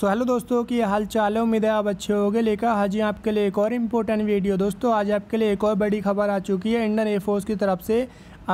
so hello दोस्तों की हाल चाल है उम्मीद है आप अच्छे हो गए लेकर जी आपके लिए एक और इम्पोर्टेंट वीडियो दोस्तों आज आपके लिए एक और बड़ी खबर आ चुकी है इंडियन एयरफोर्स की तरफ से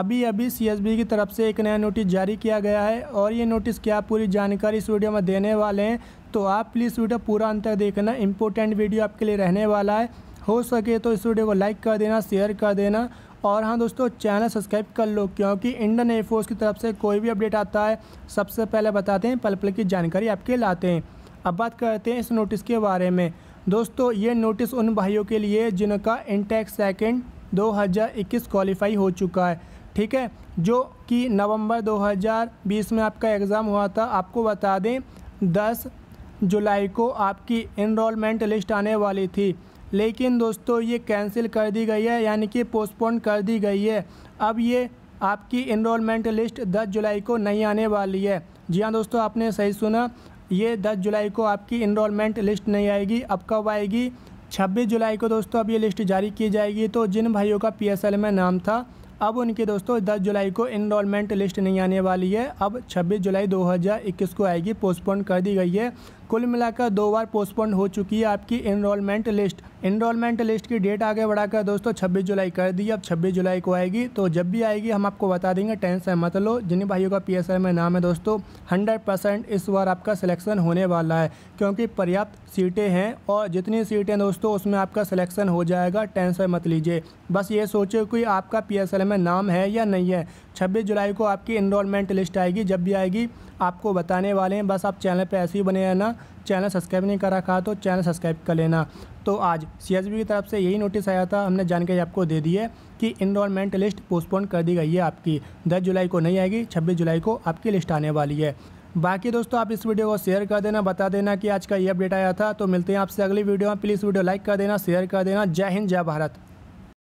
अभी अभी सीएसबी की तरफ से एक नया नोटिस जारी किया गया है और ये नोटिस क्या पूरी जानकारी इस वीडियो में देने वाले हैं तो आप प्लीज़ वीडियो पूरा अंत तक देखना इंपॉर्टेंट वीडियो आपके लिए रहने वाला है हो सके तो इस वीडियो को लाइक कर देना शेयर कर देना और हाँ दोस्तों चैनल सब्सक्राइब कर लो क्योंकि इंडियन एयरफोर्स की तरफ से कोई भी अपडेट आता है सबसे पहले बताते हैं पल पल की जानकारी आपके लाते हैं अब बात करते हैं इस नोटिस के बारे में दोस्तों ये नोटिस उन भाइयों के लिए जिनका इंटेक सेकेंड 2021 क्वालिफाई हो चुका है ठीक है जो कि नवंबर 2020 में आपका एग्ज़ाम हुआ था आपको बता दें 10 जुलाई को आपकी इनरोलमेंट लिस्ट आने वाली थी लेकिन दोस्तों ये कैंसिल कर दी गई है यानी कि पोस्टपोन कर दी गई है अब ये आपकी इनरोलमेंट लिस्ट 10 जुलाई को नहीं आने वाली है जी हाँ दोस्तों आपने सही सुना ये 10 जुलाई को आपकी इनरोलमेंट लिस्ट नहीं आएगी अब कब आएगी 26 जुलाई को दोस्तों अब ये लिस्ट जारी की जाएगी तो जिन भाइयों का पी में नाम था अब उनके दोस्तों 10 जुलाई को इनरोलमेंट लिस्ट नहीं आने वाली है अब 26 जुलाई 2021 को आएगी पोस्टपोन कर दी गई है कुल मिलाकर दो बार पोस्टपोन हो चुकी है आपकी इनरोलमेंट लिस्ट इनरोलमेंट लिस्ट की डेट आगे बढ़ाकर दोस्तों 26 जुलाई कर दी अब 26 जुलाई को आएगी तो जब भी आएगी हम आपको बता देंगे टेंशन मत लो जिन भाइयों का पी में नाम है दोस्तों 100 परसेंट इस बार आपका सिलेक्शन होने वाला है क्योंकि पर्याप्त सीटें हैं और जितनी सीटें दोस्तों उसमें आपका सिलेक्शन हो जाएगा टेंशन मत लीजिए बस ये सोचो कि आपका पी में नाम है या नहीं है छब्बीस जुलाई को आपकी इनरोलमेंट लिस्ट आएगी जब भी आएगी आपको बताने वाले हैं बस आप चैनल पर ऐसे ही बने रहना चैनल सब्सक्राइब नहीं कर रखा तो चैनल सब्सक्राइब कर लेना तो आज सी की तरफ से यही नोटिस आया था हमने जानकारी आपको दे दी है कि इनरोलमेंट लिस्ट पोस्टपोन कर दी गई है आपकी 10 जुलाई को नहीं आएगी 26 जुलाई को आपकी लिस्ट आने वाली है बाकी दोस्तों आप इस वीडियो को शेयर कर देना बता देना कि आज का ये अपडेट आया था तो मिलते हैं आपसे अगली वीडियो में प्लीज़ वीडियो लाइक कर देना शेयर कर देना जय हिंद जय भारत